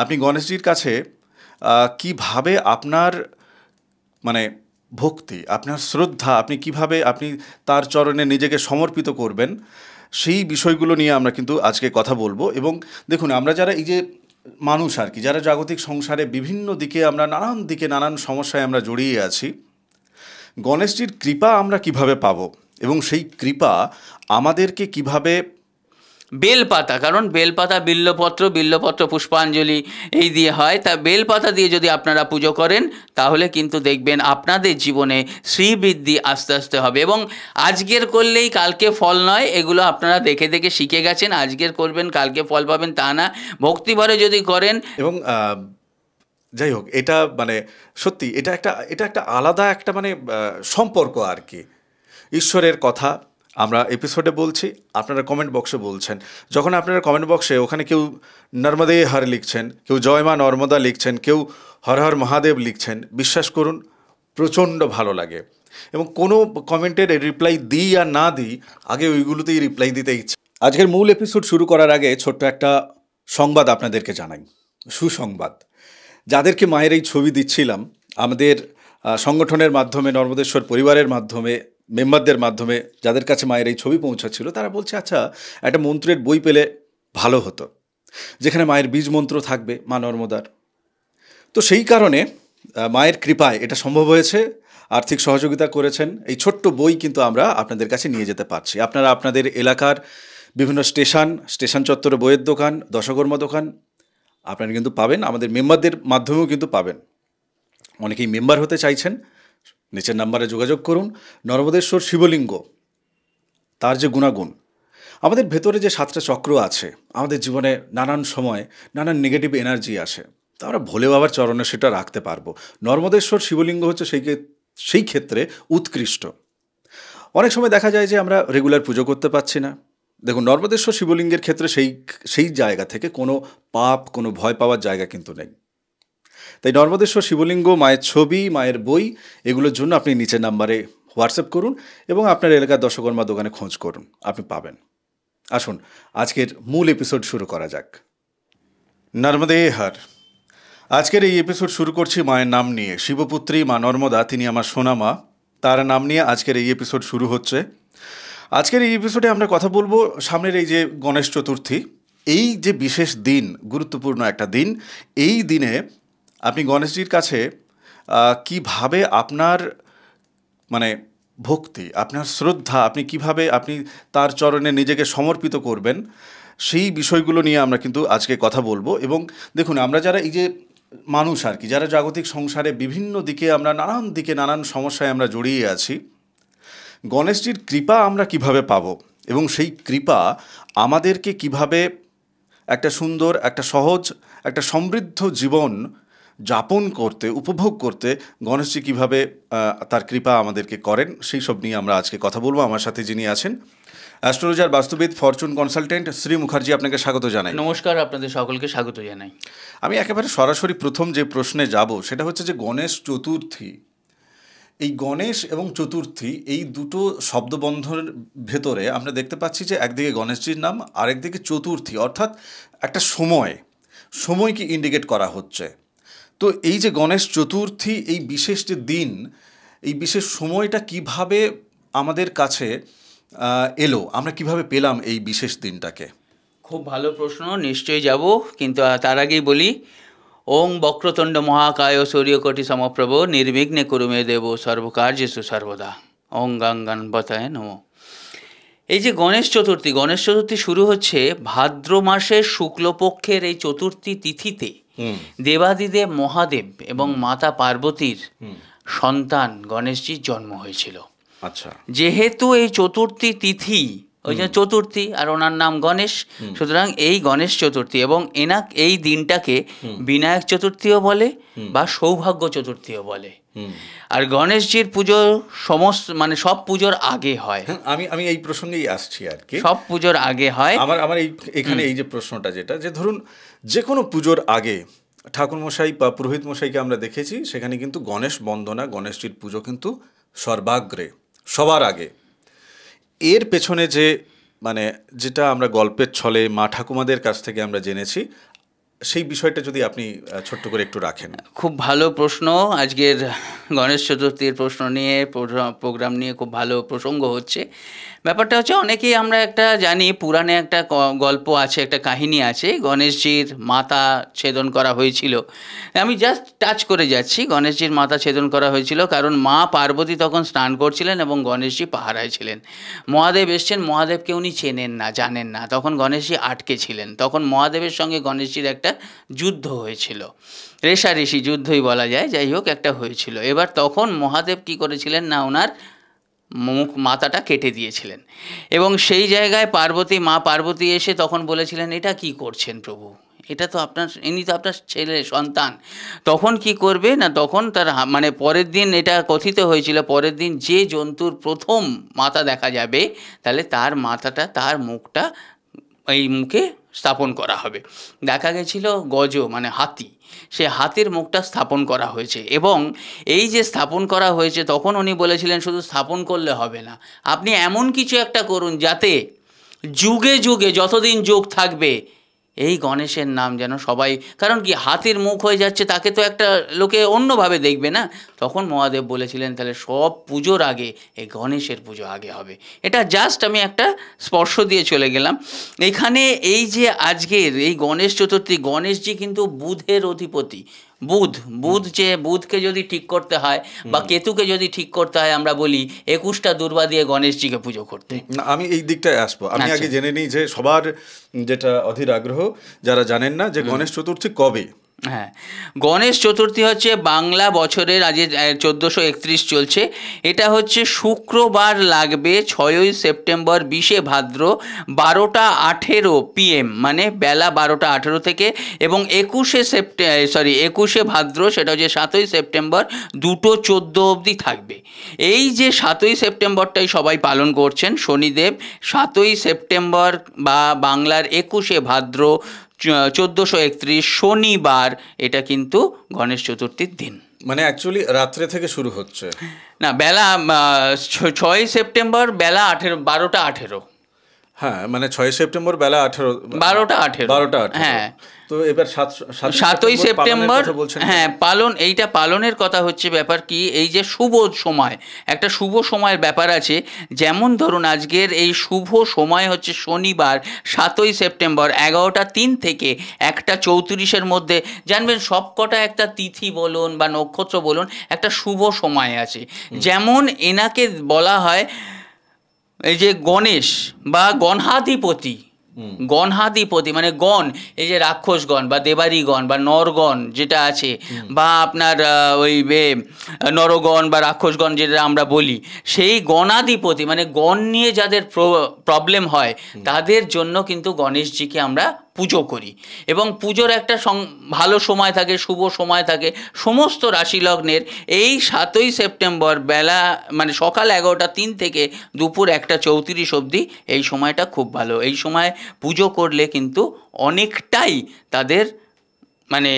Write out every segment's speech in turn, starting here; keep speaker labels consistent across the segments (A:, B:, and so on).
A: আপনি গণেশজির কাছে কিভাবে আপনার মানে ভক্তি আপনার শ্রদ্ধা আপনি কিভাবে আপনি তার চরণে নিজেকে সমর্পিত করবেন সেই বিষয়গুলো নিয়ে আমরা কিন্তু আজকে কথা বলবো এবং দেখুন আমরা যারা এই যে মানুষ আর কি যারা জাগতিক সংসারে বিভিন্ন দিকে আমরা নানান দিকে নানান সমস্যায় আমরা জড়িয়ে আছি গণেশজির কৃপা আমরা কিভাবে পাব এবং সেই কৃপা আমাদেরকে কিভাবে বেলপাতা কারণ বেলপাতা বিল্লপত্র বিল্লপত্র পুষ্পাঞ্জলি
B: এই দিয়ে হয় তা বেলপাতা দিয়ে যদি আপনারা পুজো করেন তাহলে কিন্তু দেখবেন আপনাদের জীবনে শ্রীবৃদ্ধি আস্তে আস্তে হবে এবং আজকের করলেই কালকে ফল নয় এগুলো আপনারা দেখে দেখে শিখে গেছেন আজকের করবেন কালকে ফল পাবেন তা না ভক্তিভরে যদি করেন
A: এবং যাই হোক এটা মানে সত্যি এটা একটা এটা একটা আলাদা একটা মানে সম্পর্ক আর কি ঈশ্বরের কথা আমরা এপিসোডে বলছি আপনারা কমেন্ট বক্সে বলছেন যখন আপনারা কমেন্ট বক্সে ওখানে কেউ নর্মদে হার লিখছেন কেউ জয়মা নর্মদা লিখছেন কেউ হর হর মহাদেব লিখছেন বিশ্বাস করুন প্রচণ্ড ভালো লাগে এবং কোনো কমেন্টের রিপ্লাই দিই আর না দিই আগে ওইগুলোতেই রিপ্লাই দিতে ইচ্ছে আজকের মূল এপিসোড শুরু করার আগে ছোট্ট একটা সংবাদ আপনাদেরকে জানাই সুসংবাদ যাদেরকে মায়ের এই ছবি দিচ্ছিলাম আমাদের সংগঠনের মাধ্যমে নর্মদেশ্বর পরিবারের মাধ্যমে মেম্বারদের মাধ্যমে যাদের কাছে মায়ের এই ছবি পৌঁছাচ্ছিল তারা বলছে আচ্ছা একটা মন্ত্রের বই পেলে ভালো হতো যেখানে মায়ের বীজ মন্ত্র থাকবে মা নর্মদার তো সেই কারণে মায়ের কৃপায় এটা সম্ভব হয়েছে আর্থিক সহযোগিতা করেছেন এই ছোট্ট বই কিন্তু আমরা আপনাদের কাছে নিয়ে যেতে পারছি আপনারা আপনাদের এলাকার বিভিন্ন স্টেশন স্টেশন চত্বরে বইয়ের দোকান দশকর্মা দোকান আপনারা কিন্তু পাবেন আমাদের মেম্বারদের মাধ্যমেও কিন্তু পাবেন অনেকেই মেম্বার হতে চাইছেন নিচের নাম্বারে যোগাযোগ করুন নর্মদেশ্বর শিবলিঙ্গ তার যে গুণাগুণ আমাদের ভেতরে যে সাতটা চক্র আছে আমাদের জীবনে নানান সময় নানান নেগেটিভ এনার্জি আসে তা আমরা ভোলে বাবার চরণে সেটা রাখতে পারবো নর্মদেশ্বর শিবলিঙ্গ হচ্ছে সেই সেই ক্ষেত্রে উৎকৃষ্ট অনেক সময় দেখা যায় যে আমরা রেগুলার পুজো করতে পারছি না দেখুন নর্মদেশ্বর শিবলিঙ্গের ক্ষেত্রে সেই সেই জায়গা থেকে কোনো পাপ কোনো ভয় পাওয়ার জায়গা কিন্তু নেই তাই নর্মদেশ্বর শিবলিঙ্গ মায়ের ছবি মায়ের বই এগুলোর জন্য আপনি নিচের নাম্বারে হোয়াটসঅ্যাপ করুন এবং আপনার এলাকার দশকর্মা দোকানে খোঁজ করুন আপনি পাবেন আসুন আজকের মূল এপিসোড শুরু করা যাক নর্মদে হার আজকের এই এপিসোড শুরু করছি মায়ের নাম নিয়ে শিবপুত্রী মা নর্মদা তিনি আমার সোনামা তার নাম নিয়ে আজকের এই এপিসোড শুরু হচ্ছে আজকের এই এপিসোডে আমরা কথা বলবো সামনের এই যে গণেশ চতুর্থী এই যে বিশেষ দিন গুরুত্বপূর্ণ একটা দিন এই দিনে আপনি গণেশজির কাছে কিভাবে আপনার মানে ভক্তি আপনার শ্রদ্ধা আপনি কিভাবে আপনি তার চরণে নিজেকে সমর্পিত করবেন সেই বিষয়গুলো নিয়ে আমরা কিন্তু আজকে কথা বলবো এবং দেখুন আমরা যারা এই যে মানুষ আর কি যারা জাগতিক সংসারে বিভিন্ন দিকে আমরা নানান দিকে নানান সমস্যায় আমরা জড়িয়ে আছি গণেশজির কৃপা আমরা কিভাবে পাব এবং সেই কৃপা আমাদেরকে কিভাবে একটা সুন্দর একটা সহজ একটা সমৃদ্ধ জীবন যাপন করতে উপভোগ করতে গণেশজি কীভাবে তার কৃপা আমাদেরকে করেন সেই সব নিয়ে আমরা আজকে কথা বলবো আমার সাথে যিনি আছেন অ্যাস্ট্রোলজার বাস্তুবিদ ফরচুন কনসালটেন্ট শ্রী মুখার্জি আপনাকে স্বাগত জানাই
B: নমস্কার আপনাদের সকলকে স্বাগত জানাই
A: আমি একেবারে সরাসরি প্রথম যে প্রশ্নে যাব সেটা হচ্ছে যে গণেশ চতুর্থী এই গণেশ এবং চতুর্থী এই দুটো শব্দবন্ধনের ভেতরে আমরা দেখতে পাচ্ছি যে একদিকে গণেশজির নাম আরেকদিকে চতুর্থী অর্থাৎ একটা সময় সময়কে ইন্ডিকেট করা হচ্ছে তো এই যে গণেশ চতুর্থী এই বিশেষ যে দিন এই বিশেষ সময়টা কিভাবে আমাদের কাছে এলো আমরা কিভাবে পেলাম এই বিশেষ দিনটাকে
B: খুব ভালো প্রশ্ন নিশ্চয়ই যাব কিন্তু তার আগেই বলি ওং বক্রতণ্ড মহাকায় সূর্যকটি সমপ্রভ নির্বিঘ্নে কুরুমে দেব সর্বকার্যেশু সর্বদা ওং গাং গান বতায় নম এই যে গণেশ চতুর্থী গণেশ চতুর্থী শুরু হচ্ছে ভাদ্র মাসের শুক্লপক্ষের এই চতুর্থী তিথিতে দেবাদিদেব মহাদেব এবং মাতা পার্বতীর সন্তান গণেশজির জন্ম হয়েছিল আচ্ছা যেহেতু এই চতুর্থী তিথি ওই যে চতুর্থী আর ওনার নাম গণেশ সুতরাং এই গণেশ চতুর্থী এবং এনা এই দিনটাকে বিনায়ক চতুর্থীও বলে বা সৌভাগ্য চতুর্থীও বলে আর গণেশজির
A: পুজো সমস্ত মানে সব পুজোর আগে হয় হ্যাঁ, আমি আমি এই প্রসঙ্গেই আসছি আর কি সব পুজোর আগে হয় আমার আমার এই এখানে এই যে প্রশ্নটা যেটা যে ধরুন যে কোনো পুজোর আগে ঠাকুর মশাই বা পুরোহিত মশাইকে আমরা দেখেছি সেখানে কিন্তু গণেশ বন্দনা গণেশজির পুজো কিন্তু সর্বাগ্রে সবার আগে এর পেছনে যে মানে যেটা আমরা গল্পের ছলে মা ঠাকুমাদের কাছ থেকে আমরা জেনেছি সেই বিষয়টা যদি আপনি ছোট্ট করে একটু রাখেন খুব ভালো প্রশ্ন আজকের গণেশ চতুর্থীর
B: প্রশ্ন নিয়ে প্রোগ্রাম নিয়ে খুব ভালো প্রসঙ্গ হচ্ছে ব্যাপারটা হচ্ছে অনেকেই আমরা একটা জানি পুরাণে একটা গল্প আছে একটা কাহিনী আছে গণেশজির মাথা ছেদন করা হয়েছিল আমি জাস্ট টাচ করে যাচ্ছি গণেশজির মাথা ছেদন করা হয়েছিল কারণ মা পার্বতী তখন স্নান করছিলেন এবং গণেশজি পাহারায় ছিলেন মহাদেব এসছেন মহাদেবকে উনি চেনেন না জানেন না তখন গণেশজি আটকে ছিলেন তখন মহাদেবের সঙ্গে গণেশজির একটা যুদ্ধ হয়েছিল রেশারেশি যুদ্ধই বলা যায় যাই হোক একটা হয়েছিল এবার তখন মহাদেব কি করেছিলেন না ওনার মুখ মাথাটা কেটে দিয়েছিলেন এবং সেই জায়গায় পার্বতী মা পার্বতী এসে তখন বলেছিলেন এটা কি করছেন প্রভু এটা তো আপনার ইনি তো আপনার ছেলে সন্তান তখন কি করবে না তখন তার মানে পরের দিন এটা কথিত হয়েছিল পরের দিন যে জন্তুর প্রথম মাথা দেখা যাবে তাহলে তার মাথাটা তার মুখটা এই মুখে স্থাপন করা হবে দেখা গেছিল গজ মানে হাতি সে হাতির মুখটা স্থাপন করা হয়েছে এবং এই যে স্থাপন করা হয়েছে তখন উনি বলেছিলেন শুধু স্থাপন করলে হবে না আপনি এমন কিছু একটা করুন যাতে যুগে যুগে যতদিন যোগ থাকবে এই গণেশের নাম যেন সবাই কারণ কি হাতির মুখ হয়ে যাচ্ছে তাকে তো একটা লোকে অন্যভাবে দেখবে না তখন মহাদেব বলেছিলেন তাহলে সব পুজোর আগে এই গণেশের পুজো আগে হবে এটা জাস্ট আমি একটা স্পর্শ দিয়ে চলে গেলাম এখানে এই যে আজকের এই গণেশ চতুর্থী গণেশজি কিন্তু বুধের অধিপতি বুধ বুধ যে বুধকে যদি ঠিক করতে হয় বা কেতুকে যদি ঠিক করতে হয় আমরা বলি একুশটা দুর্বা দিয়ে গণেশজিকে পুজো করতে না আমি এই দিকটায় আসবো আমি আচ্ছা। আগে
A: জেনে নিই যে সবার যেটা অধীর আগ্রহ যারা জানেন না যে গণেশ চতুর্থী কবে
B: হ্যাঁ গণেশ চতুর্থী হচ্ছে বাংলা বছরের আজে চোদ্দোশো একত্রিশ চলছে এটা হচ্ছে শুক্রবার লাগবে ছয়ই সেপ্টেম্বর বিশে ভাদ্র বারোটা আঠেরো পিএম মানে বেলা বারোটা আঠেরো থেকে এবং একুশে সেপ্টে সরি একুশে ভাদ্র সেটা হচ্ছে সাতই সেপ্টেম্বর দুটো চোদ্দো অবধি থাকবে এই যে সাতই সেপ্টেম্বরটাই সবাই পালন করছেন শনিদেব সাতই সেপ্টেম্বর বা বাংলার একুশে ভাদ্র চোদ্দোশো একত্রিশ শনিবার এটা কিন্তু গণেশ চতুর্থীর দিন
A: মানে অ্যাকচুয়ালি রাত্রে থেকে শুরু হচ্ছে
B: না বেলা ছয় সেপ্টেম্বর বেলা আঠেরো বারোটা আঠেরো
A: হ্যাঁ মানে ছয় সেপ্টেম্বর বেলা আঠেরো বারোটা আঠেরো বারোটা হ্যাঁ
B: তো এবার সাতই সেপ্টেম্বর হ্যাঁ পালন এইটা পালনের কথা হচ্ছে ব্যাপার কি এই যে শুভ সময় একটা শুভ সময়ের ব্যাপার আছে যেমন ধরুন আজকের এই শুভ সময় হচ্ছে শনিবার সাতই সেপ্টেম্বর এগারোটা তিন থেকে একটা চৌত্রিশের মধ্যে জানবেন সবকটা একটা তিথি বলুন বা নক্ষত্র বলুন একটা শুভ সময় আছে যেমন এনাকে বলা হয় এই যে গণেশ বা গণহাধিপতি গণহাধিপতি মানে গণ এই যে রাক্ষসগণ বা দেবারিগণ বা নরগণ যেটা আছে বা আপনার ওই নরগণ বা রাক্ষসগণ যেটা আমরা বলি সেই গণাধিপতি মানে গণ নিয়ে যাদের প্রবলেম হয় তাদের জন্য কিন্তু গণেশজিকে আমরা পুজো করি এবং পুজোর একটা ভালো সময় থাকে শুভ সময় থাকে সমস্ত রাশি লগ্নের এই সাতই সেপ্টেম্বর বেলা মানে সকাল এগারোটা তিন থেকে দুপুর একটা চৌত্রিশ অবধি এই সময়টা খুব ভালো এই সময় পুজো করলে কিন্তু অনেকটাই তাদের মানে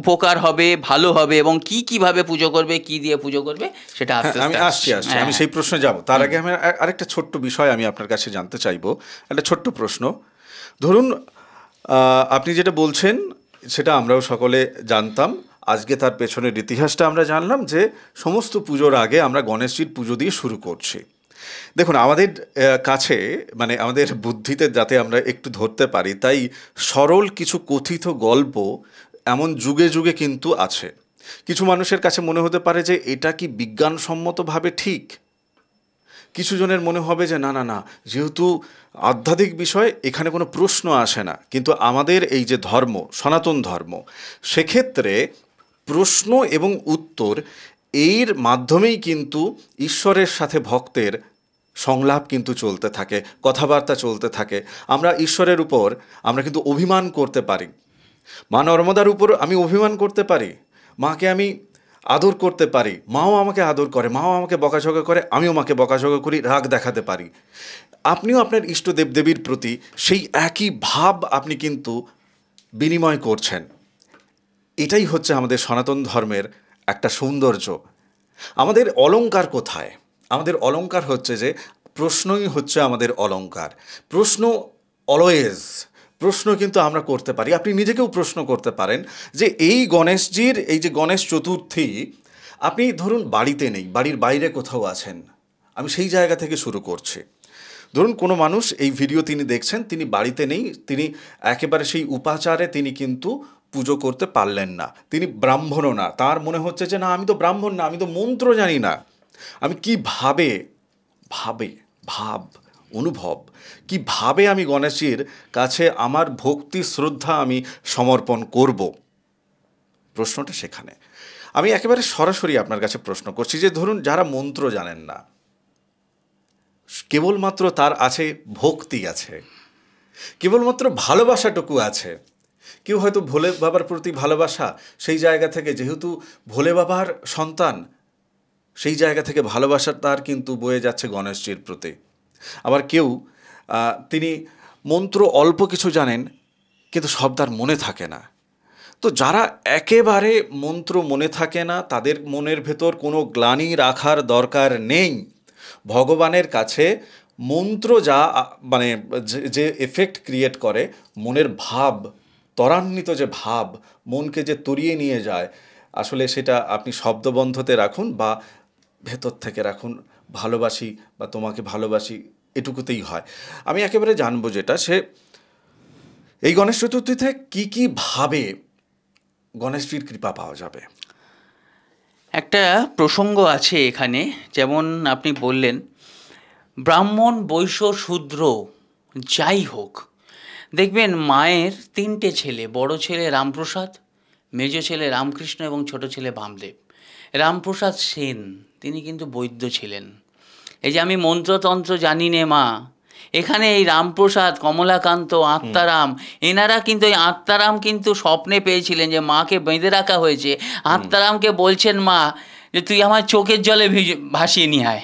B: উপকার হবে ভালো হবে এবং কি কিভাবে পুজো করবে কি দিয়ে পুজো করবে সেটা হ্যাঁ, আমি আসছি আসছি আমি হ্যাঁ। সেই
A: প্রশ্নে যাব তার আগে আমি আরেকটা ছোট্ট বিষয় আমি আপনার কাছে জানতে চাইব একটা ছোট্ট প্রশ্ন ধরুন আপনি যেটা বলছেন সেটা আমরাও সকলে জানতাম আজকে তার পেছনের ইতিহাসটা আমরা জানলাম যে সমস্ত পুজোর আগে আমরা গণেশজির পুজো দিয়ে শুরু করছি দেখুন আমাদের কাছে মানে আমাদের বুদ্ধিতে যাতে আমরা একটু ধরতে পারি তাই সরল কিছু কথিত গল্প এমন যুগে যুগে কিন্তু আছে কিছু মানুষের কাছে মনে হতে পারে যে এটা কি বিজ্ঞানসম্মতভাবে ঠিক কিছু জনের মনে হবে যে না না না যেহেতু আধ্যাত্মিক বিষয় এখানে কোনো প্রশ্ন আসে না কিন্তু আমাদের এই যে ধর্ম সনাতন ধর্ম সেক্ষেত্রে প্রশ্ন এবং উত্তর এর মাধ্যমেই কিন্তু ঈশ্বরের সাথে ভক্তের সংলাপ কিন্তু চলতে থাকে কথাবার্তা চলতে থাকে আমরা ঈশ্বরের উপর আমরা কিন্তু অভিমান করতে পারি মা নর্মদার উপর আমি অভিমান করতে পারি মাকে আমি আদর করতে পারি মাও আমাকে আদর করে মাও আমাকে বকাঝকা করে আমিও মাকে বকাঝকা করি রাগ দেখাতে পারি আপনিও আপনার ইষ্ট দেবদেবীর প্রতি সেই একই ভাব আপনি কিন্তু বিনিময় করছেন এটাই হচ্ছে আমাদের সনাতন ধর্মের একটা সৌন্দর্য আমাদের অলঙ্কার কোথায় আমাদের অলঙ্কার হচ্ছে যে প্রশ্নই হচ্ছে আমাদের অলঙ্কার প্রশ্ন অলওয়েজ প্রশ্ন কিন্তু আমরা করতে পারি আপনি নিজেকেও প্রশ্ন করতে পারেন যে এই গণেশজির এই যে গণেশ চতুর্থী আপনি ধরুন বাড়িতে নেই বাড়ির বাইরে কোথাও আছেন আমি সেই জায়গা থেকে শুরু করছি ধরুন কোনো মানুষ এই ভিডিও তিনি দেখছেন তিনি বাড়িতে নেই তিনি একেবারে সেই উপাচারে তিনি কিন্তু পুজো করতে পারলেন না তিনি ব্রাহ্মণও না তার মনে হচ্ছে যে না আমি তো ব্রাহ্মণ না আমি তো মন্ত্র জানি না আমি ভাবে ভাবে ভাব অনুভব কিভাবে আমি গণেশজির কাছে আমার ভক্তি শ্রদ্ধা আমি সমর্পণ করব প্রশ্নটা সেখানে আমি একেবারে সরাসরি আপনার কাছে প্রশ্ন করছি যে ধরুন যারা মন্ত্র জানেন না কেবলমাত্র তার আছে ভক্তি আছে কেবলমাত্র ভালোবাসাটুকু আছে কেউ হয়তো ভোলে বাবার প্রতি ভালোবাসা সেই জায়গা থেকে যেহেতু ভোলে বাবার সন্তান সেই জায়গা থেকে ভালোবাসা তার কিন্তু বয়ে যাচ্ছে গণেশজির প্রতি আবার কেউ তিনি মন্ত্র অল্প কিছু জানেন কিন্তু সব তার মনে থাকে না তো যারা একেবারে মন্ত্র মনে থাকে না তাদের মনের ভেতর কোনো গ্লানি রাখার দরকার নেই ভগবানের কাছে মন্ত্র যা মানে যে এফেক্ট ক্রিয়েট করে মনের ভাব ত্বরান্বিত যে ভাব মনকে যে তরিয়ে নিয়ে যায় আসলে সেটা আপনি শব্দবন্ধতে রাখুন বা ভেতর থেকে রাখুন ভালোবাসি বা তোমাকে ভালোবাসি এটুকুতেই হয় আমি একেবারে জানবো যেটা সে এই গণেশ চতুর্থীতে কী কী ভাবে গণেশজির কৃপা পাওয়া যাবে একটা প্রসঙ্গ আছে এখানে
B: যেমন আপনি বললেন ব্রাহ্মণ বৈশ্য শূদ্র যাই হোক দেখবেন মায়ের তিনটে ছেলে বড় ছেলে রামপ্রসাদ মেজ ছেলে রামকৃষ্ণ এবং ছোট ছেলে বামদেব রামপ্রসাদ সেন তিনি কিন্তু বৈদ্য ছিলেন এই যে আমি মন্ত্রতন্ত্র জানি নে মা এখানে এই রামপ্রসাদ কমলাকান্ত আত্মারাম এনারা কিন্তু এই আত্মারাম কিন্তু স্বপ্নে পেয়েছিলেন যে মাকে বেঁধে রাখা হয়েছে আত্মারামকে বলছেন মা যে তুই আমার চোখের জলে ভাসিয়ে নি হয়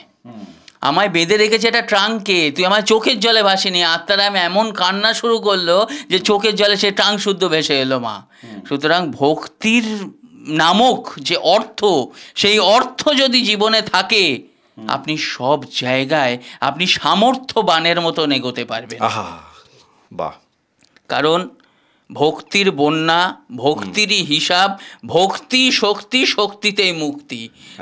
B: আমায় বেঁধে রেখেছে এটা ট্রাঙ্কে তুই আমার চোখের জলে ভাসিনি আত্মারাম এমন কান্না শুরু করলো যে চোখের জলে সে ট্রাঙ্ক শুদ্ধ ভেসে এলো মা সুতরাং ভক্তির নামক যে অর্থ সেই অর্থ যদি জীবনে থাকে আপনি সব জায়গায় আপনি সামর্থ্যবানের মতো এগোতে পারবেন বাহ কারণ ভক্তির বন্যা ভক্তিরই হিসাব ভক্তি শক্তি শক্তিতেই মুক্তি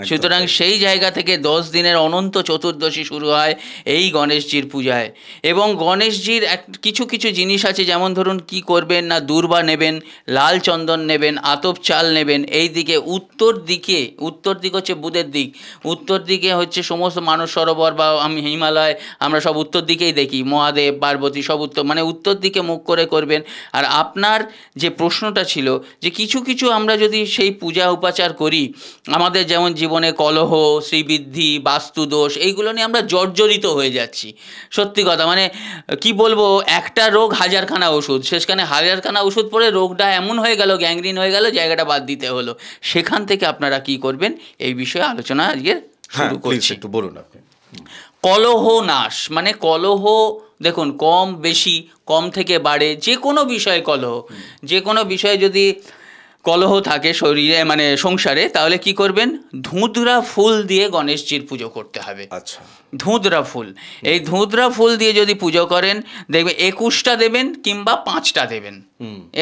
B: সুতরাং সেই জায়গা থেকে দশ দিনের অনন্ত চতুর্দশী শুরু হয় এই গণেশজির পূজায় এবং গণেশজির এক কিছু কিছু জিনিস আছে যেমন ধরুন কি করবেন না দুর্বা নেবেন লাল চন্দন নেবেন আতপ চাল নেবেন এই দিকে উত্তর দিকে উত্তর দিক হচ্ছে বুধের দিক উত্তর দিকে হচ্ছে সমস্ত মানস সরোবর বা আমি হিমালয় আমরা সব উত্তর দিকেই দেখি মহাদেব পার্বতী সব উত্তর মানে উত্তর দিকে মুখ করে করবেন আর আপ আপনার যে প্রশ্নটা ছিল যে কিছু কিছু আমরা যদি সেই পূজা উপাচার করি আমাদের যেমন জীবনে কলহ শ্রীবৃদ্ধি বাস্তুদোষ এইগুলো নিয়ে আমরা জর্জরিত হয়ে যাচ্ছি সত্যি কথা মানে কি বলবো একটা রোগ হাজারখানা ওষুধ শেষখানে হাজারখানা ওষুধ পরে রোগটা এমন হয়ে গেল গ্যাংরিন হয়ে গেল জায়গাটা বাদ দিতে হলো সেখান থেকে আপনারা কি করবেন এই বিষয়ে আলোচনা আজকে হ্যাঁ, শুরু করছি
A: একটু বলুন আপনি
B: কলহ নাশ মানে কলহ দেখুন কম বেশি কম থেকে বাড়ে যে কোনো বিষয়ে কলহ যে কোনো বিষয়ে যদি কলহ থাকে শরীরে মানে সংসারে তাহলে কি করবেন ধুঁদরা ফুল দিয়ে গণেশজির পুজো করতে হবে আচ্ছা ধুঁদরা ফুল এই ধুঁধরা ফুল দিয়ে যদি পুজো করেন দেখবেন একুশটা দেবেন কিংবা পাঁচটা দেবেন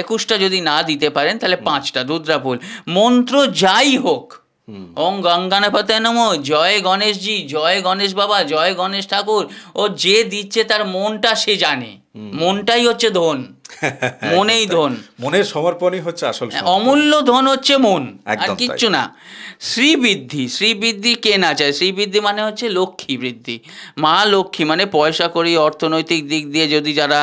B: একুশটা যদি না দিতে পারেন তাহলে পাঁচটা ধুঁধরা ফুল মন্ত্র যাই হোক ওম গঙ্গানপতে নমো জয় গণেশজি জয় গণেশ বাবা জয় গণেশ ঠাকুর ও যে দিচ্ছে তার মনটা সে জানে মনটাই হচ্ছে ধন
A: মনেই ধন মনের সমর্পণই হচ্ছে আসল হ্যাঁ,
B: অমূল্য ধন হচ্ছে মন আর কিচ্ছু না শ্রীবৃদ্ধি শ্রীবৃদ্ধি কে না চায় শ্রীবৃদ্ধি মানে হচ্ছে লক্ষ্মী বৃদ্ধি মা লক্ষ্মী মানে পয়সা করি অর্থনৈতিক দিক দিয়ে যদি যারা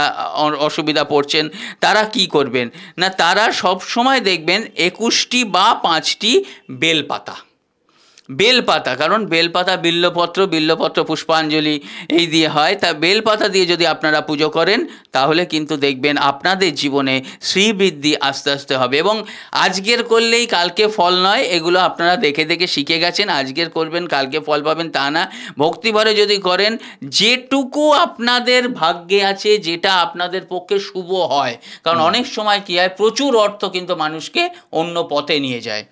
B: অসুবিধা পড়ছেন তারা কি করবেন না তারা সব সময় দেখবেন একুশটি বা পাঁচটি বেলপাতা বেলপাতা কারণ বেলপাতা বিল্লপত্র বিল্লপত্র পুষ্পাঞ্জলি এই দিয়ে হয় তা বেলপাতা দিয়ে যদি আপনারা পুজো করেন তাহলে কিন্তু দেখবেন আপনাদের জীবনে শ্রীবৃদ্ধি আস্তে আস্তে হবে এবং আজকের করলেই কালকে ফল নয় এগুলো আপনারা দেখে দেখে শিখে গেছেন আজকের করবেন কালকে ফল পাবেন তা না ভক্তিভরে যদি করেন যেটুকু আপনাদের ভাগ্যে আছে যেটা আপনাদের পক্ষে শুভ হয় কারণ অনেক সময় কী হয় প্রচুর অর্থ কিন্তু মানুষকে অন্য পথে নিয়ে যায়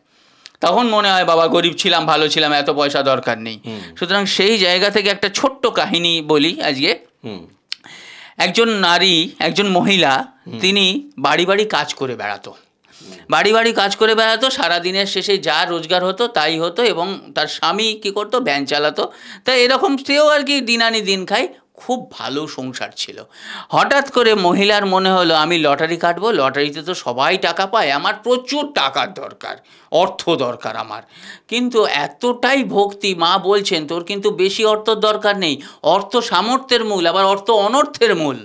B: তখন মনে হয় বাবা গরিব ছিলাম ভালো ছিলাম এত পয়সা দরকার নেই সুতরাং সেই জায়গা থেকে একটা ছোট্ট কাহিনী বলি আজকে একজন নারী একজন মহিলা তিনি বাড়ি বাড়ি কাজ করে বেড়াতো বাড়ি বাড়ি কাজ করে বেড়াতো সারাদিনের শেষে যা রোজগার হতো তাই হতো এবং তার স্বামী কি করতো ভ্যান চালাতো তা এরকম সেও আর কি দিনানি দিন খায় খুব ভালো সংসার ছিল হঠাৎ করে মহিলার মনে হলো আমি লটারি কাটবো লটারিতে তো সবাই টাকা পায় আমার প্রচুর টাকার দরকার অর্থ দরকার আমার কিন্তু এতটাই ভক্তি মা বলছেন তোর কিন্তু বেশি অর্থর দরকার নেই অর্থ সামর্থ্যের মূল আবার অর্থ অনর্থের মূল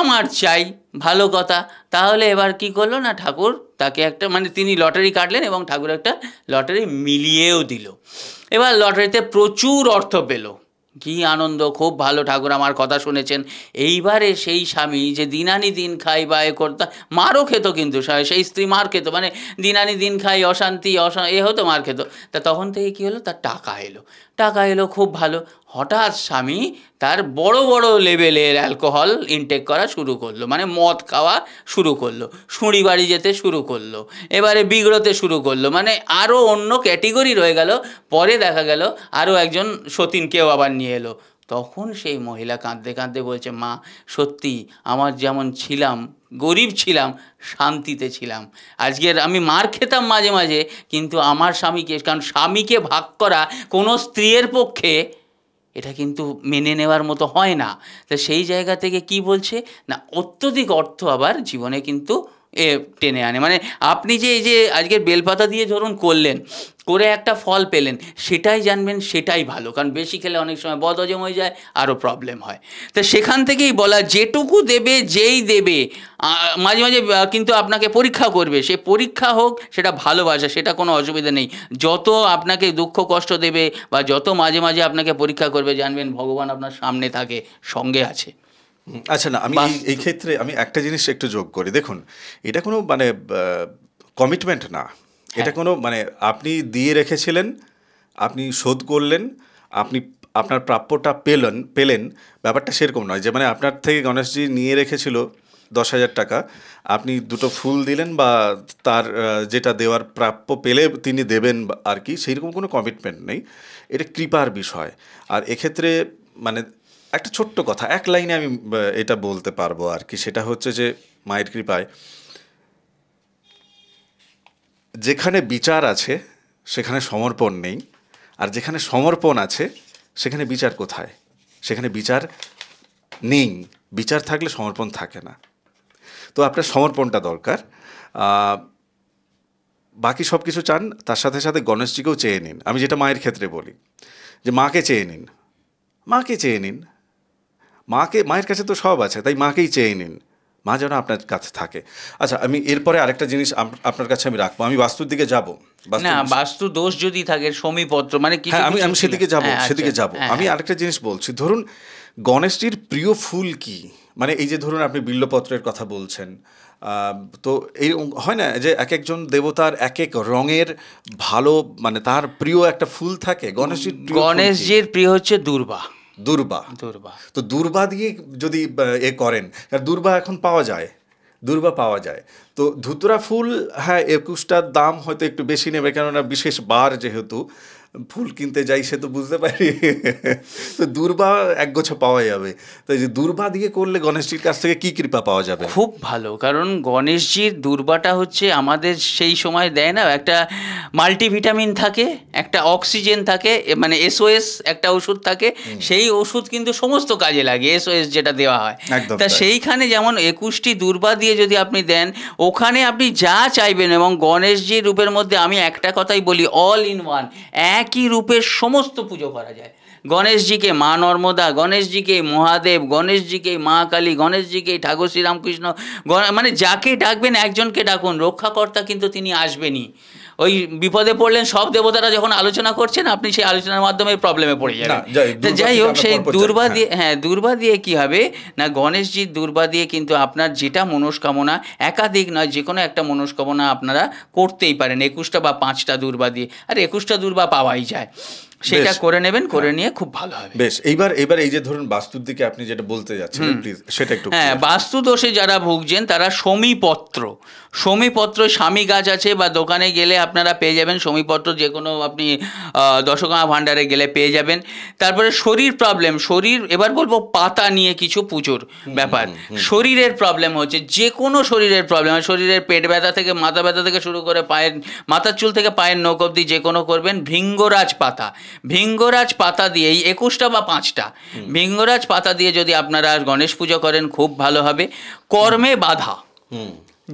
B: আমার চাই ভালো কথা তাহলে এবার কি করলো না ঠাকুর তাকে একটা মানে তিনি লটারি কাটলেন এবং ঠাকুর একটা লটারি মিলিয়েও দিল এবার লটারিতে প্রচুর অর্থ পেলো কি আনন্দ খুব ভালো ঠাকুর আমার কথা শুনেছেন এইবারে সেই স্বামী যে দিনানি দিন খাই বা এ করতো মারও খেত কিন্তু সেই স্ত্রী মার খেত মানে দিনানি দিন খাই অশান্তি অশা এ হতো মার খেত তা তখন থেকে কি হলো তার টাকা এলো টাকা এলো খুব ভালো হঠাৎ স্বামী তার বড় বড় লেভেলের অ্যালকোহল ইনটেক করা শুরু করলো মানে মদ খাওয়া শুরু করলো সুঁড়ি বাড়ি যেতে শুরু করলো এবারে বিগড়তে শুরু করলো মানে আরও অন্য ক্যাটেগরি রয়ে গেল পরে দেখা গেল আরও একজন সতীনকেও আবার নিয়ে এলো তখন সেই মহিলা কাঁদতে কাঁদতে বলছে মা সত্যি আমার যেমন ছিলাম গরিব ছিলাম শান্তিতে ছিলাম আজকের আমি মার খেতাম মাঝে মাঝে কিন্তু আমার স্বামীকে কারণ স্বামীকে ভাগ করা কোনো স্ত্রীর পক্ষে এটা কিন্তু মেনে নেওয়ার মতো হয় না তো সেই জায়গা থেকে কি বলছে না অত্যধিক অর্থ আবার জীবনে কিন্তু এ টেনে আনে মানে আপনি যে এই যে আজকে বেলপাতা দিয়ে ধরুন করলেন করে একটা ফল পেলেন সেটাই জানবেন সেটাই ভালো কারণ বেশি খেলে অনেক সময় বদ হজম হয়ে যায় আরও প্রবলেম হয় তো সেখান থেকেই বলা যেটুকু দেবে যেই দেবে মাঝে মাঝে কিন্তু আপনাকে পরীক্ষা করবে সে পরীক্ষা হোক সেটা ভালোবাসা সেটা কোনো অসুবিধা নেই যত আপনাকে দুঃখ কষ্ট দেবে বা যত মাঝে মাঝে আপনাকে পরীক্ষা করবে জানবেন ভগবান আপনার সামনে থাকে সঙ্গে আছে
A: আচ্ছা না আমি এই ক্ষেত্রে আমি একটা জিনিস একটু যোগ করি দেখুন এটা কোনো মানে কমিটমেন্ট না এটা হ্যাঁ। কোনো মানে আপনি দিয়ে রেখেছিলেন আপনি শোধ করলেন আপনি আপনার প্রাপ্যটা পেলেন পেলেন ব্যাপারটা সেরকম নয় যে মানে আপনার থেকে গণেশজি নিয়ে রেখেছিল দশ হাজার টাকা আপনি দুটো ফুল দিলেন বা তার যেটা দেওয়ার প্রাপ্য পেলে তিনি দেবেন আর কি সেই রকম কোনো কমিটমেন্ট নেই এটা কৃপার বিষয় আর এক্ষেত্রে মানে একটা ছোট্ট কথা এক লাইনে আমি এটা বলতে পারবো আর কি সেটা হচ্ছে যে মায়ের কৃপায় যেখানে বিচার আছে সেখানে সমর্পণ নেই আর যেখানে সমর্পণ আছে সেখানে বিচার কোথায় সেখানে বিচার নেই বিচার থাকলে সমর্পণ থাকে না তো আপনার সমর্পণটা দরকার বাকি সব কিছু চান তার সাথে সাথে গণেশজিকেও চেয়ে নিন আমি যেটা মায়ের ক্ষেত্রে বলি যে মাকে চেয়ে নিন মাকে চেয়ে নিন মাকে মায়ের কাছে তো সব আছে তাই মাকেই চেয়ে নিন মা যেন আপনার কাছে থাকে আচ্ছা আমি এরপরে আরেকটা জিনিস আপনার কাছে আমি রাখবো আমি বাস্তুর দিকে যাব না
B: বাস্তু দোষ যদি থাকে সমীপত্র মানে কি হ্যাঁ, আমি আমি সেদিকে যাব হ্যাঁ, আচ্ছা, সেদিকে যাব হ্যাঁ, আমি
A: আরেকটা জিনিস বলছি ধরুন গণেশটির প্রিয় ফুল কি মানে এই যে ধরুন আপনি বিল্লপত্রের কথা বলছেন তো এই হয় না যে এক একজন দেবতার এক এক রঙের ভালো মানে তার প্রিয় একটা ফুল থাকে গণেশজির গণেশজির প্রিয় হচ্ছে দুর্বা দুর্বা দুর্বা তো দুর্বা দিয়ে যদি এ করেন দুর্বা এখন পাওয়া যায় দুর্বা পাওয়া যায় তো ধুতরা ফুল হ্যাঁ একুশটার দাম হয়তো একটু বেশি নেবে কেননা বিশেষ বার যেহেতু ফুল কিনতে যাই সে তো বুঝতে পারি তো দুর্বা একগোছ পাওয়া যাবে তো যে দুর্বা দিয়ে করলে গণেশজির কাছ থেকে কি কৃপা পাওয়া যাবে খুব
B: ভালো কারণ গণেশজির দুর্বাটা হচ্ছে আমাদের সেই সময় দেয় না একটা মাল্টিভিটামিন থাকে একটা অক্সিজেন থাকে মানে এসওএস একটা ওষুধ থাকে সেই ওষুধ কিন্তু সমস্ত কাজে লাগে এসওএস যেটা দেওয়া হয় তা সেইখানে যেমন একুশটি দুর্বা দিয়ে যদি আপনি দেন ওখানে আপনি যা চাইবেন এবং গণেশজির রূপের মধ্যে আমি একটা কথাই বলি অল ইন ওয়ান এক একই রূপে সমস্ত পুজো করা যায় গণেশজিকে মা নর্মদা গণেশজিকে মহাদেব গণেশজিকে মা কালী গণেশজিকে ঠাকুর শ্রীরামকৃষ্ণ মানে যাকে ডাকবেন একজনকে ডাকুন রক্ষাকর্তা কিন্তু তিনি আসবেনই ওই বিপদে পড়লেন সব দেবতারা যখন আলোচনা করছেন আপনি সেই আলোচনার মাধ্যমে প্রবলেমে পড়ে যাবেন যাই হোক সেই দুর্বা দিয়ে হ্যাঁ।, হ্যাঁ দুর্বা দিয়ে কি হবে না গণেশজির দুর্বা দিয়ে কিন্তু আপনার যেটা মনস্কামনা একাধিক নয় যে কোনো একটা মনস্কামনা আপনারা করতেই পারেন একুশটা বা পাঁচটা দুর্বা দিয়ে আর একুশটা দুর্বা পাওয়াই যায় সেটা করে নেবেন করে হ্যাঁ। নিয়ে
A: খুব ভালো হবে বেশ এইবার এবার এই যে ধরুন বাস্তুর দিকে আপনি যেটা বলতে যাচ্ছেন প্লিজ সেটা একটু হ্যাঁ বাস্তু
B: দোষে যারা ভুগছেন তারা সমীপত্র সমীপত্র স্বামী গাছ আছে বা দোকানে গেলে আপনারা পেয়ে যাবেন সমীপত্র যে কোনো আপনি দশকা ভাণ্ডারে গেলে পেয়ে যাবেন তারপরে শরীর প্রবলেম শরীর এবার বলবো পাতা নিয়ে কিছু পুজোর ব্যাপার শরীরের প্রবলেম হচ্ছে যে কোনো শরীরের প্রবলেম শরীরের পেট ব্যথা থেকে মাথা ব্যথা থেকে শুরু করে পায়ের মাথার চুল থেকে পায়ের নৌক অব্দি যে কোনো করবেন ভৃঙ্গরাজ পাতা ভিঙ্গরাজ পাতা দিয়ে এই একুশটা বা পাঁচটা ভিঙ্গরাজ পাতা দিয়ে যদি আপনারা গণেশ পুজো করেন খুব ভালো হবে কর্মে বাধা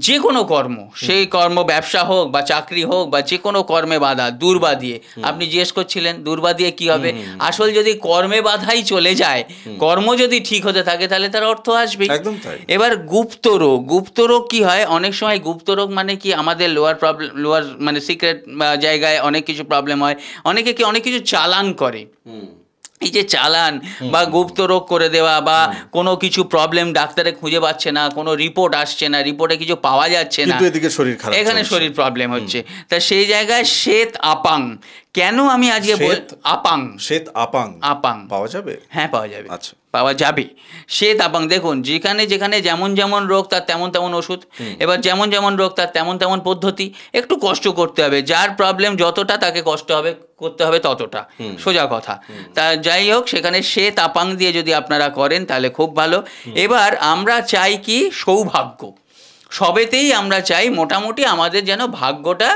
B: যে কোনো কর্ম সেই কর্ম ব্যবসা হোক বা চাকরি হোক বা যে কোনো কর্মে বাধা দুর্বা দিয়ে আপনি জিজ্ঞেস করছিলেন দুর্বা দিয়ে কি হবে আসল যদি কর্মে বাধাই চলে যায় কর্ম যদি ঠিক হতে থাকে তাহলে তার অর্থ আসবে এবার গুপ্ত রোগ গুপ্ত রোগ কি হয় অনেক সময় গুপ্ত রোগ মানে কি আমাদের লোয়ার প্রবলেম লোয়ার মানে সিক্রেট জায়গায় অনেক কিছু প্রবলেম হয় অনেকে কি অনেক কিছু চালান করে এই যে চালান বা গুপ্ত রোগ করে দেওয়া বা কোনো কিছু প্রবলেম ডাক্তারে খুঁজে পাচ্ছে না কোনো রিপোর্ট আসছে না রিপোর্টে কিছু পাওয়া যাচ্ছে না
A: শরীর এখানে শরীর
B: প্রবলেম হচ্ছে তা সেই জায়গায় শ্বেত আপাং কেন আমি আজকে আপাং শ্বেত আপাং আপাং পাওয়া যাবে হ্যাঁ পাওয়া যাবে আচ্ছা পাওয়া যাবে শ্বেত আপাং দেখুন যেখানে যেখানে যেমন যেমন রোগ তার তেমন তেমন ওষুধ এবার যেমন যেমন রোগ তার তেমন তেমন পদ্ধতি একটু কষ্ট করতে হবে যার প্রবলেম যতটা তাকে কষ্ট হবে করতে হবে ততটা সোজা কথা তা যাই হোক সেখানে সে তাপাং দিয়ে যদি আপনারা করেন তাহলে খুব ভালো এবার আমরা চাই কি সৌভাগ্য সবেতেই আমরা চাই মোটামুটি আমাদের যেন ভাগ্যটা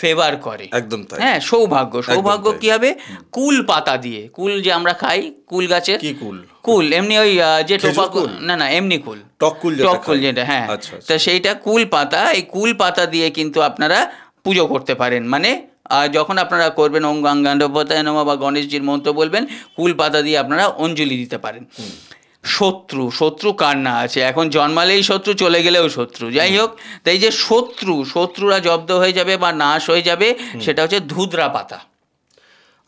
B: ফেভার করে একদম তাই হ্যাঁ সৌভাগ্য সৌভাগ্য কি হবে কুল পাতা দিয়ে কুল যে আমরা খাই কুল গাছের কি কুল কুল এমনি ওই যে টোপা কুল না না এমনি কুল টক কুল টক কুল যেটা হ্যাঁ আচ্ছা, আচ্ছা। তো সেইটা কুল পাতা এই কুল পাতা দিয়ে কিন্তু আপনারা পুজো করতে পারেন মানে যখন আপনারা করবেন ওম নমা বা গণেশজির মন্ত্র বলবেন কুল পাতা দিয়ে আপনারা অঞ্জলি দিতে পারেন শত্রু শত্রু কার না আছে এখন জন্মালেই শত্রু চলে গেলেও শত্রু যাই হোক তাই যে শত্রু শত্রুরা জব্দ হয়ে যাবে বা নাশ হয়ে যাবে সেটা হচ্ছে ধুদরা পাতা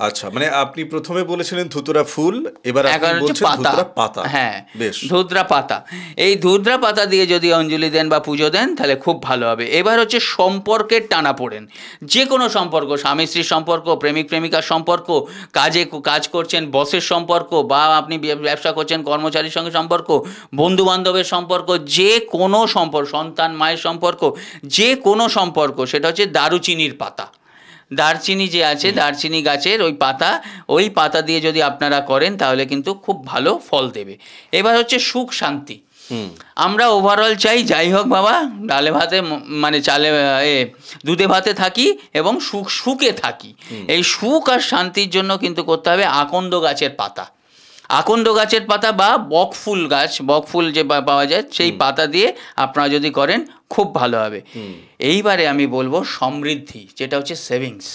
A: আচ্ছা মানে আপনি প্রথমে বলেছিলেন ধুতরা ফুল এবার আপনি বলছেন ধুতরা পাতা হ্যাঁ বেশ
B: ধুতরা পাতা এই ধুতরা পাতা দিয়ে যদি অঞ্জলি দেন বা পুজো দেন তাহলে খুব ভালো হবে এবার হচ্ছে সম্পর্কের টানা পড়েন যে কোনো সম্পর্ক স্বামী স্ত্রীর সম্পর্ক প্রেমিক প্রেমিকার সম্পর্ক কাজে কাজ করছেন বসের সম্পর্ক বা আপনি ব্যবসা করছেন কর্মচারীর সঙ্গে সম্পর্ক বন্ধু বান্ধবের সম্পর্ক যে কোনো সম্পর্ক সন্তান মায়ের সম্পর্ক যে কোনো সম্পর্ক সেটা হচ্ছে দারুচিনির পাতা দারচিনি যে আছে দারচিনি গাছের ওই পাতা ওই পাতা দিয়ে যদি আপনারা করেন তাহলে কিন্তু খুব ভালো ফল দেবে এবার হচ্ছে সুখ শান্তি আমরা ওভারঅল চাই যাই হোক বাবা ডালে ভাতে মানে চালে এ দুধে ভাতে থাকি এবং সুখ সুখে থাকি এই সুখ আর শান্তির জন্য কিন্তু করতে হবে আকন্দ গাছের পাতা আকন্দ গাছের পাতা বা বকফুল গাছ বকফুল যে পাওয়া যায় সেই পাতা দিয়ে আপনারা যদি করেন খুব ভালো হবে এইবারে আমি বলবো সমৃদ্ধি যেটা হচ্ছে সেভিংস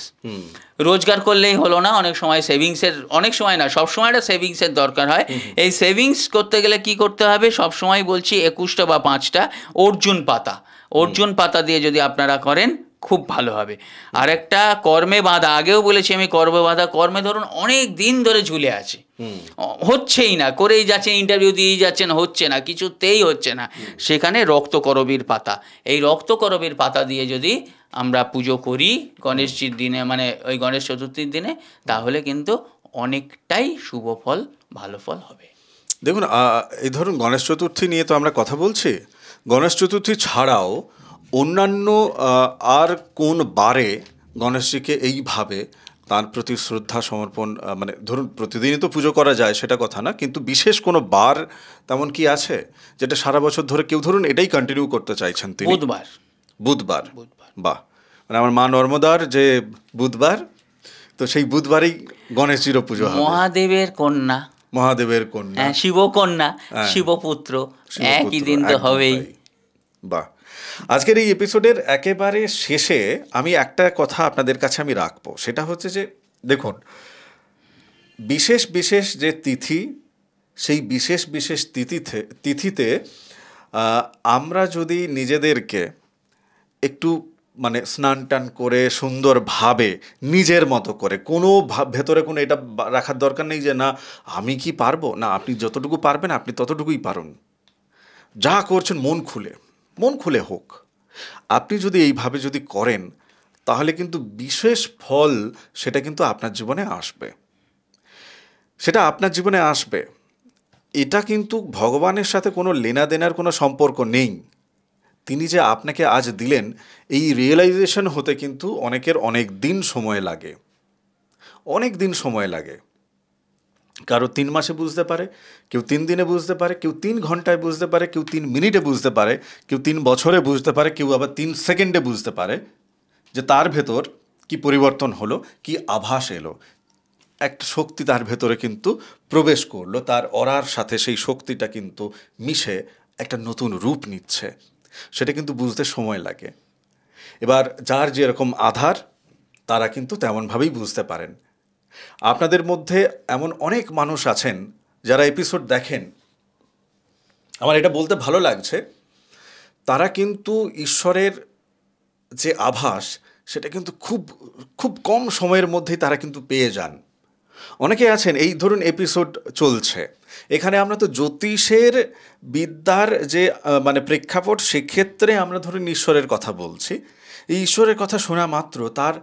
B: রোজগার করলেই হলো না অনেক সময় সেভিংসের অনেক সময় না সব সময় একটা সেভিংসের দরকার হয় এই সেভিংস করতে গেলে কি করতে হবে সব সময় বলছি একুশটা বা পাঁচটা অর্জুন পাতা অর্জুন পাতা দিয়ে যদি আপনারা করেন খুব ভালো হবে আর একটা কর্মে বাঁধা আগেও বলেছি আমি কর্মে বাঁধা কর্মে ধরুন অনেক দিন ধরে ঝুলে আছে হচ্ছেই না করেই যাচ্ছেন ইন্টারভিউ দিয়েই যাচ্ছেন হচ্ছে না কিছুতেই হচ্ছে না সেখানে রক্তকরবীর পাতা এই রক্তকরবীর পাতা দিয়ে যদি আমরা পুজো করি গণেশজির দিনে মানে ওই গণেশ চতুর্থীর দিনে তাহলে কিন্তু অনেকটাই
A: শুভ ফল ভালো ফল হবে দেখুন এই ধরুন গণেশ চতুর্থী নিয়ে তো আমরা কথা বলছি গণেশ চতুর্থী ছাড়াও অন্যান্য আর কোন বারে গণেশজিকে এইভাবে তার প্রতি শ্রদ্ধা সমর্পণ মানে ধরুন প্রতিদিনই তো পুজো করা যায় সেটা কথা না কিন্তু বিশেষ কোনো বার তেমন কি আছে যেটা সারা বছর ধরে কেউ ধরুন এটাই কন্টিনিউ করতে চাইছেন তিনি বুধবার বুধবার বাহ মানে আমার মা নর্মদার যে বুধবার তো সেই বুধবারেই গণেশজিরও পুজো
B: মহাদেবের কন্যা
A: মহাদেবের কন্যা
B: হ্যাঁ, শিবকন্যা হ্যাঁ। শিবপুত্র একই দিন তো হবেই
A: বাহ আজকের এই এপিসোডের একেবারে শেষে আমি একটা কথা আপনাদের কাছে আমি রাখবো সেটা হচ্ছে যে দেখুন বিশেষ বিশেষ যে তিথি সেই বিশেষ বিশেষ তিথিতে তিথিতে আমরা যদি নিজেদেরকে একটু মানে স্নান টান করে সুন্দরভাবে নিজের মতো করে কোনো ভেতরে কোনো এটা রাখার দরকার নেই যে না আমি কি পারবো না আপনি যতটুকু পারবেন আপনি ততটুকুই পারুন যা করছেন মন খুলে মন খুলে হোক আপনি যদি এইভাবে যদি করেন তাহলে কিন্তু বিশেষ ফল সেটা কিন্তু আপনার জীবনে আসবে সেটা আপনার জীবনে আসবে এটা কিন্তু ভগবানের সাথে কোনো লেনা দেনার কোনো সম্পর্ক নেই তিনি যে আপনাকে আজ দিলেন এই রিয়েলাইজেশন হতে কিন্তু অনেকের অনেক দিন সময় লাগে অনেক দিন সময় লাগে কারো তিন মাসে বুঝতে পারে কেউ তিন দিনে বুঝতে পারে কেউ তিন ঘন্টায় বুঝতে পারে কেউ তিন মিনিটে বুঝতে পারে কেউ তিন বছরে বুঝতে পারে কেউ আবার তিন সেকেন্ডে বুঝতে পারে যে তার ভেতর কি পরিবর্তন হলো কি আভাস এলো একটা শক্তি তার ভেতরে কিন্তু প্রবেশ করলো তার অরার সাথে সেই শক্তিটা কিন্তু মিশে একটা নতুন রূপ নিচ্ছে সেটা কিন্তু বুঝতে সময় লাগে এবার যার যেরকম আধার তারা কিন্তু তেমনভাবেই বুঝতে পারেন আপনাদের মধ্যে এমন অনেক মানুষ আছেন যারা এপিসোড দেখেন আমার এটা বলতে ভালো লাগছে তারা কিন্তু ঈশ্বরের যে আভাস সেটা কিন্তু খুব খুব কম সময়ের মধ্যেই তারা কিন্তু পেয়ে যান অনেকে আছেন এই ধরুন এপিসোড চলছে এখানে আমরা তো জ্যোতিষের বিদ্যার যে মানে প্রেক্ষাপট সেক্ষেত্রে আমরা ধরুন ঈশ্বরের কথা বলছি এই ঈশ্বরের কথা শোনা মাত্র তার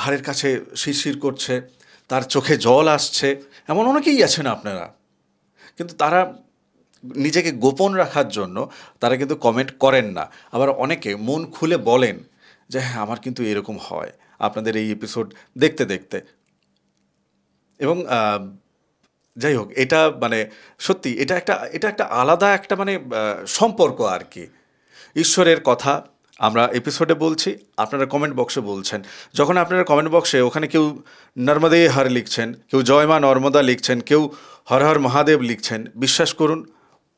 A: ঘাড়ের কাছে শিরশির করছে তার চোখে জল আসছে এমন অনেকেই আছেন আপনারা কিন্তু তারা নিজেকে গোপন রাখার জন্য তারা কিন্তু কমেন্ট করেন না আবার অনেকে মন খুলে বলেন যে হ্যাঁ আমার কিন্তু এরকম হয় আপনাদের এই এপিসোড দেখতে দেখতে এবং যাই হোক এটা মানে সত্যি এটা একটা এটা একটা আলাদা একটা মানে সম্পর্ক আর কি ঈশ্বরের কথা আমরা এপিসোডে বলছি আপনারা কমেন্ট বক্সে বলছেন যখন আপনারা কমেন্ট বক্সে ওখানে কেউ নর্মদে হার লিখছেন কেউ জয় মা নর্মদা লিখছেন কেউ হর হর মহাদেব লিখছেন বিশ্বাস করুন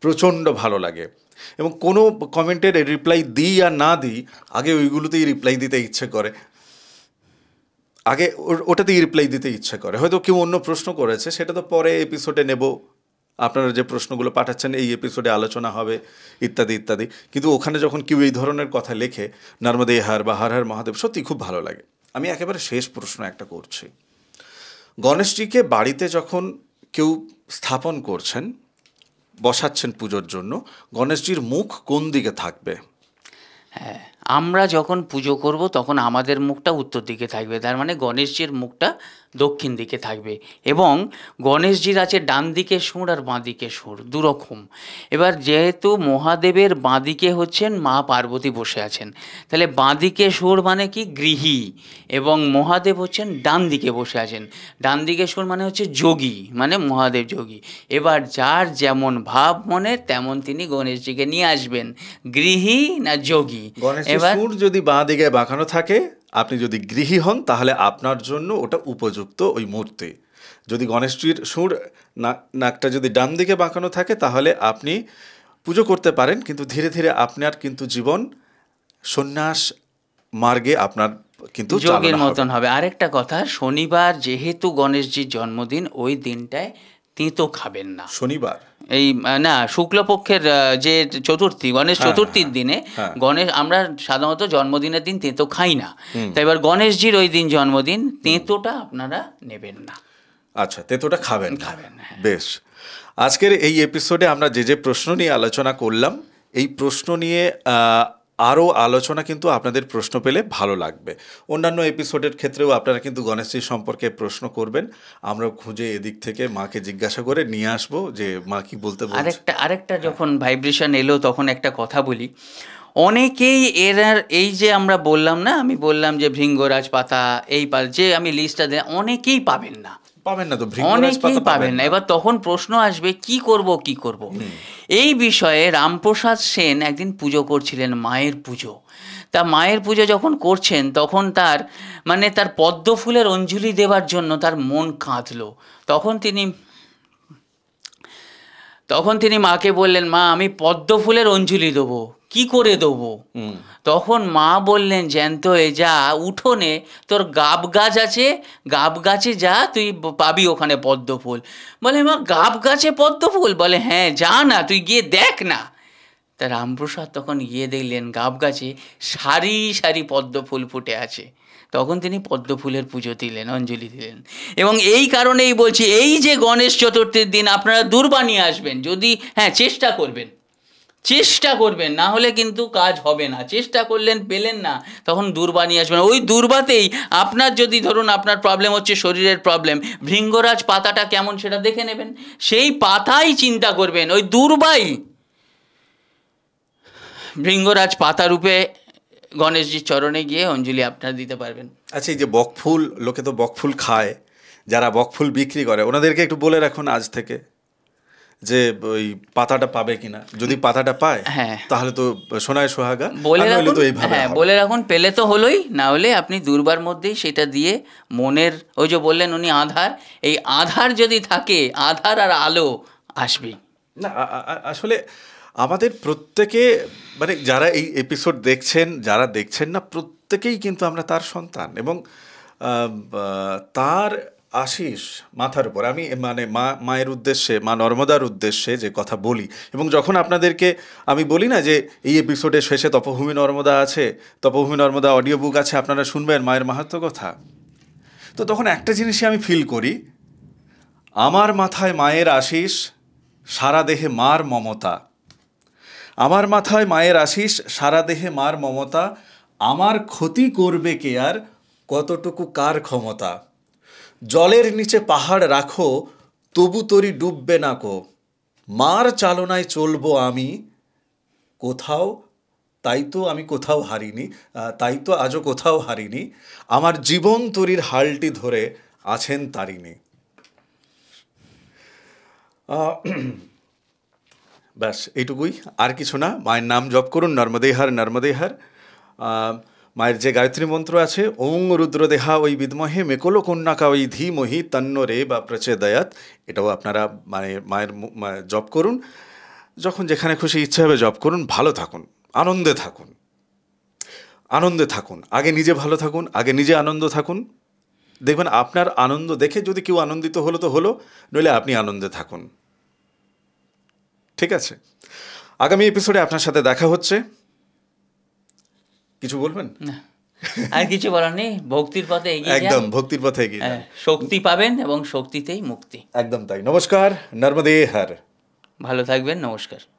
A: প্রচণ্ড ভালো লাগে এবং কোনো কমেন্টের রিপ্লাই দিই আর না দিই আগে ওইগুলোতেই রিপ্লাই দিতে ইচ্ছে করে আগে ওটাতেই রিপ্লাই দিতে ইচ্ছে করে হয়তো কেউ অন্য প্রশ্ন করেছে সেটা তো পরে এপিসোডে নেব আপনারা যে প্রশ্নগুলো পাঠাচ্ছেন এই এপিসোডে আলোচনা হবে ইত্যাদি ইত্যাদি কিন্তু ওখানে যখন কেউ এই ধরনের কথা লেখে নর্মদে হার বা হার হার মহাদেব সত্যি খুব ভালো লাগে আমি একেবারে শেষ প্রশ্ন একটা করছি গণেশজিকে বাড়িতে যখন কেউ স্থাপন করছেন বসাচ্ছেন পুজোর জন্য গণেশজির মুখ কোন দিকে থাকবে হ্যাঁ আমরা যখন পুজো করব তখন আমাদের মুখটা
B: উত্তর দিকে থাকবে তার মানে গণেশজির মুখটা দক্ষিণ দিকে থাকবে এবং গণেশজির আছে ডান দিকে সুর আর বাঁ দিকে সুর দুরকম এবার যেহেতু মহাদেবের বাঁ দিকে হচ্ছেন মা পার্বতী বসে আছেন তাহলে বাঁ দিকে সুর মানে কি গৃহী এবং মহাদেব হচ্ছেন ডান দিকে বসে আছেন ডান দিকে সুর মানে হচ্ছে যোগী মানে মহাদেব যোগী এবার যার যেমন ভাব মনে তেমন তিনি গণেশজিকে নিয়ে আসবেন গৃহী না যোগী সুর
A: যদি বাঁ দিকে বাঁকানো থাকে আপনি যদি গৃহী হন তাহলে আপনার জন্য ওটা উপযুক্ত ওই মুহূর্তে যদি গণেশজির সুর নাকটা যদি ডান দিকে বাঁকানো থাকে তাহলে আপনি পুজো করতে পারেন কিন্তু ধীরে ধীরে আপনার কিন্তু জীবন সন্ন্যাস মার্গে আপনার কিন্তু যোগের মতন
B: হবে আরেকটা কথা শনিবার যেহেতু গণেশজির জন্মদিন ওই দিনটায় তেঁতো খাবেন না শনিবার এই না শুক্লপক্ষের যে চতুর্থী গণেশ হ্যাঁ, চতুর্থীর হ্যাঁ, দিনে হ্যাঁ। গণেশ আমরা সাধারণত জন্মদিনের দিন তেঁতো খাই না তাই এবার গণেশজির ওই দিন জন্মদিন তেঁতোটা আপনারা নেবেন না
A: আচ্ছা তেঁতোটা খাবেন খাবেন বেশ আজকের এই এপিসোডে আমরা যে যে প্রশ্ন নিয়ে আলোচনা করলাম এই প্রশ্ন নিয়ে আরও আলোচনা কিন্তু আপনাদের প্রশ্ন পেলে ভালো লাগবে অন্যান্য এপিসোডের ক্ষেত্রেও আপনারা কিন্তু গণেশজি সম্পর্কে প্রশ্ন করবেন আমরা খুঁজে এদিক থেকে মাকে জিজ্ঞাসা করে নিয়ে আসবো যে মা কি বলতে আরেকটা
B: আরেকটা যখন ভাইব্রেশন এলো তখন একটা কথা বলি অনেকেই এর এই যে আমরা বললাম না আমি বললাম যে ভৃঙ্গরাজ পাতা এই যে আমি লিস্টটা দেন অনেকেই পাবেন না পাবেন না তো অনেকেই পাবেন না এবার তখন প্রশ্ন আসবে কি করব কি করব এই বিষয়ে রামপ্রসাদ সেন একদিন পুজো করছিলেন মায়ের পুজো তা মায়ের পুজো যখন করছেন তখন তার মানে তার পদ্ম ফুলের অঞ্জলি দেওয়ার জন্য তার মন কাঁদল তখন তিনি তখন তিনি মাকে বললেন মা আমি পদ্ম ফুলের অঞ্জলি দেবো কি করে দেবো তখন মা বললেন জ্যান্ত এ যা উঠোনে তোর গাব গাছ আছে গাব গাছে যা তুই পাবি ওখানে পদ্ম ফুল বলে মা গাব গাছে পদ্ম ফুল বলে হ্যাঁ যা না তুই গিয়ে দেখ না তা রামপ্রসাদ তখন গিয়ে দেখলেন গাব গাছে সারি সারি পদ্ম ফুল ফুটে আছে তখন তিনি পদ্ম ফুলের পুজো দিলেন অঞ্জলি দিলেন এবং এই কারণেই বলছি এই যে গণেশ চতুর্থীর দিন আপনারা দূরবাণী আসবেন যদি হ্যাঁ চেষ্টা করবেন চেষ্টা করবেন না হলে কিন্তু কাজ হবে না চেষ্টা করলেন পেলেন না তখন দুর্বা নিয়ে আসবেন ওই দুর্বাতেই আপনার যদি ধরুন আপনার প্রবলেম হচ্ছে শরীরের প্রবলেম ভৃঙ্গরাজ পাতাটা কেমন সেটা দেখে নেবেন সেই পাতাই চিন্তা করবেন ওই দুর্বাই ভৃঙ্গরাজ পাতা রূপে গণেশজির চরণে গিয়ে অঞ্জলি আপনারা দিতে পারবেন
A: আচ্ছা এই যে বকফুল লোকে তো বকফুল খায় যারা বকফুল বিক্রি করে ওনাদেরকে একটু বলে রাখুন আজ থেকে যে ওই পাতাটা পাবে কিনা যদি পাতাটা পায় হ্যাঁ। তাহলে তো সোনায় সোহাগা বলে রাখুন হ্যাঁ বলে
B: রাখুন পেলে তো হলোই না হলে আপনি দুর্বার মধ্যেই সেটা দিয়ে মনের ওই যে বললেন উনি আধার এই আধার যদি থাকে আধার আর আলো
A: আসবে না আসলে আমাদের প্রত্যেকে মানে যারা এই এপিসোড দেখছেন যারা দেখছেন না প্রত্যেকেই কিন্তু আমরা তার সন্তান এবং তার আশিস মাথার উপর আমি মানে মা মায়ের উদ্দেশ্যে মা নর্মদার উদ্দেশ্যে যে কথা বলি এবং যখন আপনাদেরকে আমি বলি না যে এই এপিসোডের শেষে তপভূমি নর্মদা আছে তপভূমি নর্মদা অডিও বুক আছে আপনারা শুনবেন মায়ের মাহাত্ম কথা তো তখন একটা জিনিসই আমি ফিল করি আমার মাথায় মায়ের আশিস সারা দেহে মার মমতা আমার মাথায় মায়ের আশিস সারা দেহে মার মমতা আমার ক্ষতি করবে কে আর কতটুকু কার ক্ষমতা জলের নিচে পাহাড় রাখো তবু তরি ডুববে না কো মার চালনায় চলবো আমি কোথাও তাই তো আমি কোথাও হারিনি তাই তো আজও কোথাও হারিনি আমার জীবন তরির হালটি ধরে আছেন তারিনি ব্যাস এইটুকুই আর কিছু না মায়ের নাম জপ করুন নর্মদেহার নর্মদেহার মায়ের যে গায়ত্রী মন্ত্র আছে ওং রুদ্রদেহা ওই বিদমহে মেকলো কন্যাকা ওই মহি তন্ন রে বা দয়াত এটাও আপনারা মানে মায়ের জপ করুন যখন যেখানে খুশি ইচ্ছা হবে জপ করুন ভালো থাকুন আনন্দে থাকুন আনন্দে থাকুন আগে নিজে ভালো থাকুন আগে নিজে আনন্দ থাকুন দেখবেন আপনার আনন্দ দেখে যদি কেউ আনন্দিত হলো তো হলো নইলে আপনি আনন্দে থাকুন ঠিক আছে আগামী এপিসোডে আপনার সাথে দেখা হচ্ছে কিছু বলবেন আর কিছু বলার নেই
B: ভক্তির পথে এগিয়ে একদম
A: ভক্তির পথে এগিয়ে
B: হ্যাঁ, শক্তি পাবেন এবং শক্তিতেই মুক্তি একদম তাই
A: নমস্কার নর্মদে হার ভালো থাকবেন নমস্কার